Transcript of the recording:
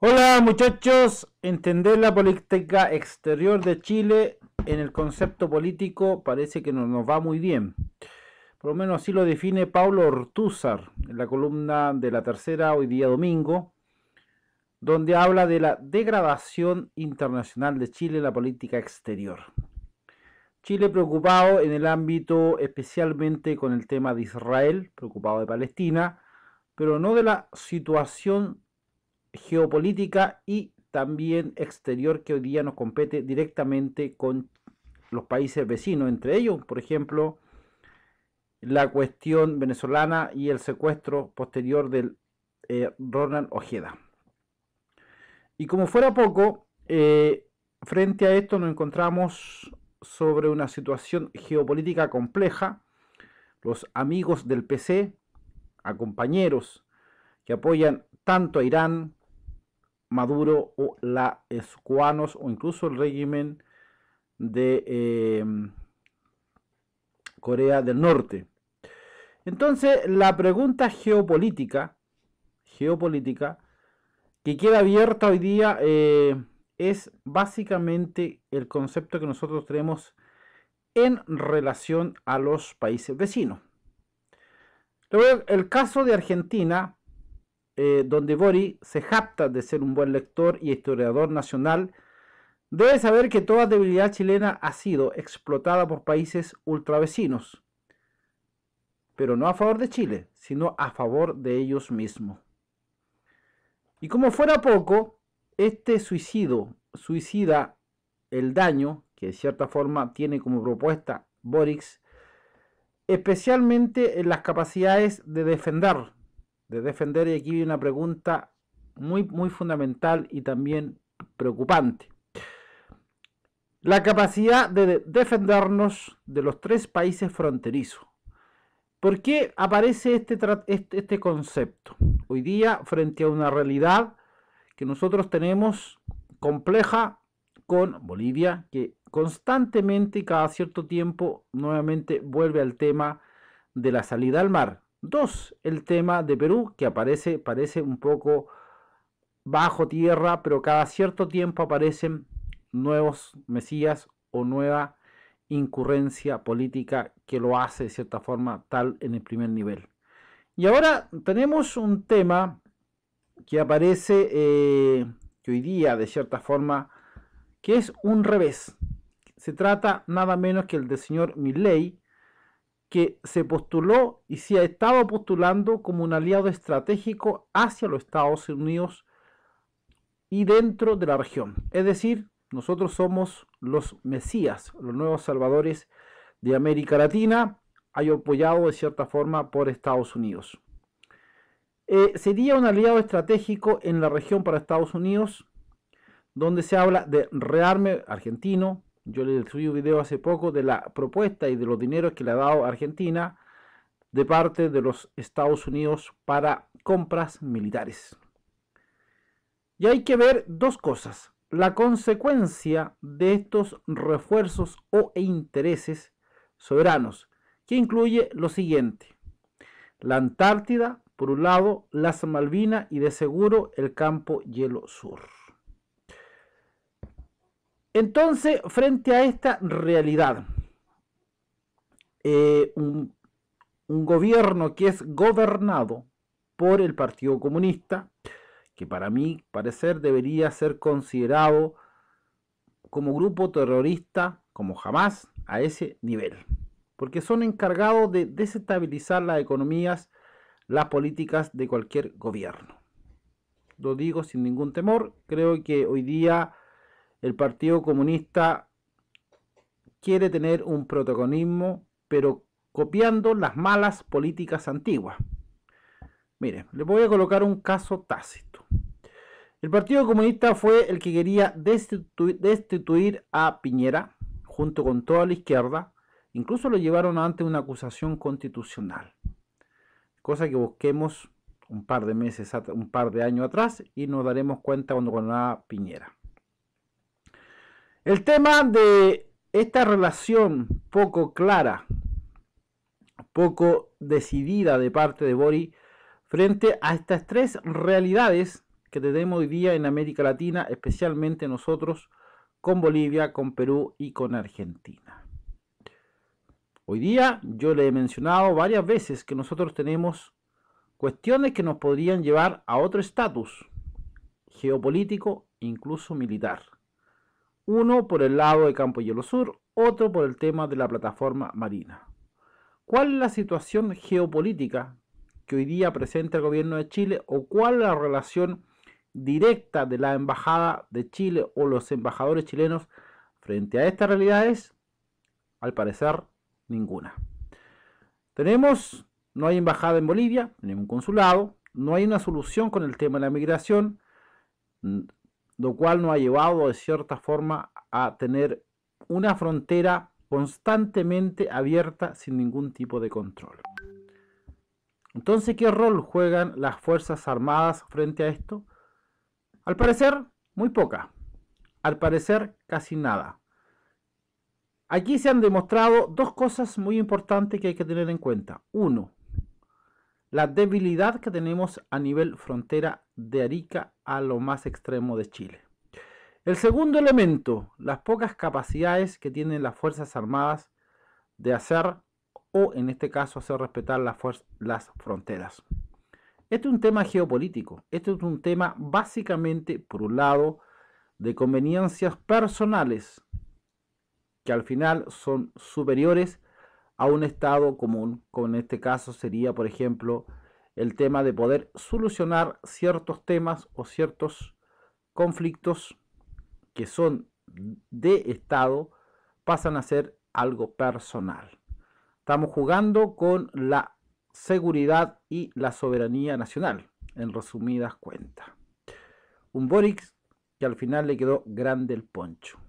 Hola muchachos, entender la política exterior de Chile en el concepto político parece que no nos va muy bien. Por lo menos así lo define Pablo Ortúzar en la columna de la tercera hoy día domingo, donde habla de la degradación internacional de Chile en la política exterior. Chile preocupado en el ámbito especialmente con el tema de Israel, preocupado de Palestina, pero no de la situación geopolítica y también exterior que hoy día nos compete directamente con los países vecinos, entre ellos, por ejemplo, la cuestión venezolana y el secuestro posterior del eh, Ronald Ojeda. Y como fuera poco, eh, frente a esto nos encontramos sobre una situación geopolítica compleja. Los amigos del PC, a compañeros que apoyan tanto a Irán Maduro o la Escuanos o incluso el régimen de em, Corea del Norte. Entonces, la pregunta geopolítica, geopolítica que queda abierta hoy día eh, es básicamente el concepto que nosotros tenemos en relación a los países vecinos. el caso de Argentina eh, donde Bori se jacta de ser un buen lector y historiador nacional, debe saber que toda debilidad chilena ha sido explotada por países ultravecinos, pero no a favor de Chile, sino a favor de ellos mismos. Y como fuera poco, este suicidio suicida el daño que de cierta forma tiene como propuesta Borix, especialmente en las capacidades de defender de defender y aquí viene una pregunta muy, muy fundamental y también preocupante. La capacidad de defendernos de los tres países fronterizos. ¿Por qué aparece este, este, este concepto? Hoy día, frente a una realidad que nosotros tenemos compleja con Bolivia, que constantemente y cada cierto tiempo nuevamente vuelve al tema de la salida al mar. Dos, el tema de Perú, que aparece, parece un poco bajo tierra, pero cada cierto tiempo aparecen nuevos mesías o nueva incurrencia política que lo hace de cierta forma tal en el primer nivel. Y ahora tenemos un tema que aparece eh, que hoy día de cierta forma que es un revés. Se trata nada menos que el del señor Milley, que se postuló y se ha estado postulando como un aliado estratégico hacia los Estados Unidos y dentro de la región. Es decir, nosotros somos los Mesías, los nuevos salvadores de América Latina, apoyado de cierta forma por Estados Unidos. Eh, sería un aliado estratégico en la región para Estados Unidos, donde se habla de rearme argentino, yo le subí un video hace poco de la propuesta y de los dineros que le ha dado Argentina de parte de los Estados Unidos para compras militares. Y hay que ver dos cosas. La consecuencia de estos refuerzos o intereses soberanos, que incluye lo siguiente. La Antártida, por un lado, las Malvinas y de seguro el campo hielo sur. Entonces, frente a esta realidad, eh, un, un gobierno que es gobernado por el Partido Comunista, que para mí parecer debería ser considerado como grupo terrorista como jamás a ese nivel, porque son encargados de desestabilizar las economías, las políticas de cualquier gobierno. Lo digo sin ningún temor, creo que hoy día el Partido Comunista quiere tener un protagonismo, pero copiando las malas políticas antiguas. Miren, les voy a colocar un caso tácito. El Partido Comunista fue el que quería destituir, a Piñera, junto con toda la izquierda. Incluso lo llevaron ante una acusación constitucional. Cosa que busquemos un par de meses, un par de años atrás y nos daremos cuenta cuando ganaba Piñera. El tema de esta relación poco clara, poco decidida de parte de Bori frente a estas tres realidades que tenemos hoy día en América Latina, especialmente nosotros con Bolivia, con Perú y con Argentina. Hoy día yo le he mencionado varias veces que nosotros tenemos cuestiones que nos podrían llevar a otro estatus geopolítico, incluso militar. Uno por el lado de Campo Hielo Sur, otro por el tema de la plataforma marina. ¿Cuál es la situación geopolítica que hoy día presenta el gobierno de Chile o cuál es la relación directa de la embajada de Chile o los embajadores chilenos frente a estas realidades? Al parecer, ninguna. Tenemos, no hay embajada en Bolivia, ningún consulado, no hay una solución con el tema de la migración, lo cual nos ha llevado de cierta forma a tener una frontera constantemente abierta sin ningún tipo de control. Entonces, ¿qué rol juegan las Fuerzas Armadas frente a esto? Al parecer, muy poca. Al parecer, casi nada. Aquí se han demostrado dos cosas muy importantes que hay que tener en cuenta. Uno, la debilidad que tenemos a nivel frontera de Arica a lo más extremo de Chile. El segundo elemento, las pocas capacidades que tienen las Fuerzas Armadas de hacer o en este caso hacer respetar las, fronteras. Este es un tema geopolítico, este es un tema básicamente, por un lado, de conveniencias personales, que al final son superiores a un estado común, como en este caso sería, por ejemplo, el tema de poder solucionar ciertos temas o ciertos conflictos que son de estado, pasan a ser algo personal. Estamos jugando con la seguridad y la soberanía nacional, en resumidas cuentas. Un Boric que al final le quedó grande el poncho.